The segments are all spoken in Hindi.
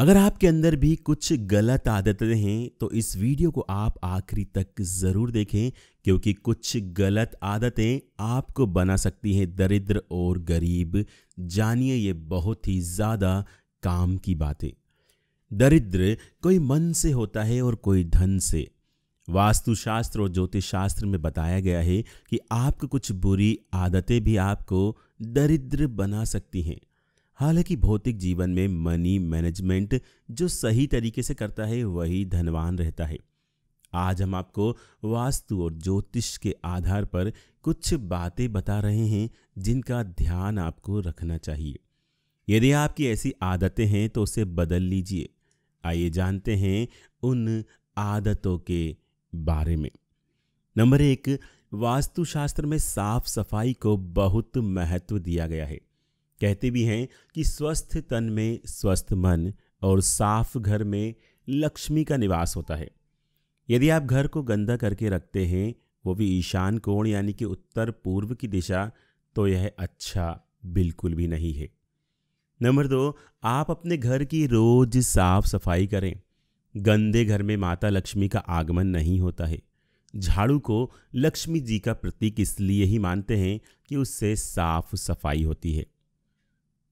अगर आपके अंदर भी कुछ गलत आदतें हैं तो इस वीडियो को आप आखिरी तक ज़रूर देखें क्योंकि कुछ गलत आदतें आपको बना सकती हैं दरिद्र और गरीब जानिए ये बहुत ही ज़्यादा काम की बातें दरिद्र कोई मन से होता है और कोई धन से वास्तुशास्त्र और ज्योतिष शास्त्र में बताया गया है कि आपको कुछ बुरी आदतें भी आपको दरिद्र बना सकती हैं हालांकि भौतिक जीवन में मनी मैनेजमेंट जो सही तरीके से करता है वही धनवान रहता है आज हम आपको वास्तु और ज्योतिष के आधार पर कुछ बातें बता रहे हैं जिनका ध्यान आपको रखना चाहिए यदि आपकी ऐसी आदतें हैं तो उसे बदल लीजिए आइए जानते हैं उन आदतों के बारे में नंबर एक वास्तुशास्त्र में साफ सफाई को बहुत महत्व दिया गया है कहते भी हैं कि स्वस्थ तन में स्वस्थ मन और साफ घर में लक्ष्मी का निवास होता है यदि आप घर को गंदा करके रखते हैं वो भी ईशान कोण यानी कि उत्तर पूर्व की दिशा तो यह अच्छा बिल्कुल भी नहीं है नंबर दो आप अपने घर की रोज साफ सफाई करें गंदे घर में माता लक्ष्मी का आगमन नहीं होता है झाड़ू को लक्ष्मी जी का प्रतीक इसलिए ही मानते हैं कि उससे साफ सफाई होती है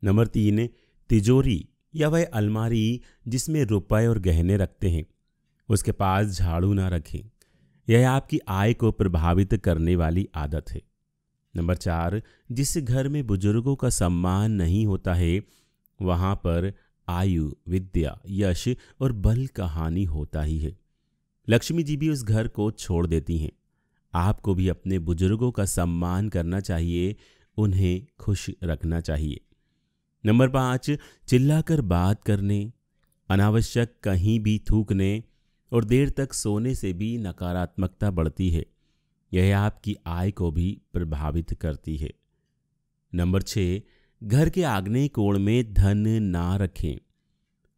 नंबर तीन तिजोरी या वह अलमारी जिसमें रुपए और गहने रखते हैं उसके पास झाड़ू ना रखें यह आपकी आय को प्रभावित करने वाली आदत है नंबर चार जिस घर में बुजुर्गों का सम्मान नहीं होता है वहाँ पर आयु विद्या यश और बल का हानि होता ही है लक्ष्मी जी भी उस घर को छोड़ देती हैं आपको भी अपने बुजुर्गों का सम्मान करना चाहिए उन्हें खुश रखना चाहिए नंबर पाँच चिल्लाकर बात करने अनावश्यक कहीं भी थूकने और देर तक सोने से भी नकारात्मकता बढ़ती है यह आपकी आय को भी प्रभावित करती है नंबर छः घर के आग्ने कोण में धन ना रखें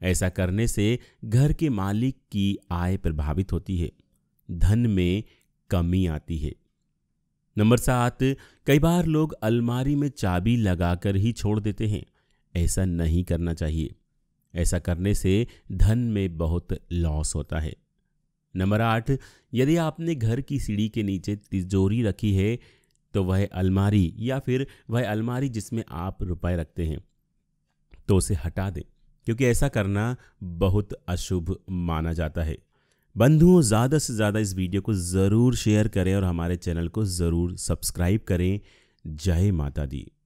ऐसा करने से घर के मालिक की आय प्रभावित होती है धन में कमी आती है नंबर सात कई बार लोग अलमारी में चाबी लगाकर ही छोड़ देते हैं ऐसा नहीं करना चाहिए ऐसा करने से धन में बहुत लॉस होता है नंबर आठ यदि आपने घर की सीढ़ी के नीचे तिजोरी रखी है तो वह अलमारी या फिर वह अलमारी जिसमें आप रुपए रखते हैं तो उसे हटा दें क्योंकि ऐसा करना बहुत अशुभ माना जाता है बंधुओं ज़्यादा से ज़्यादा इस वीडियो को ज़रूर शेयर करें और हमारे चैनल को ज़रूर सब्सक्राइब करें जय माता दी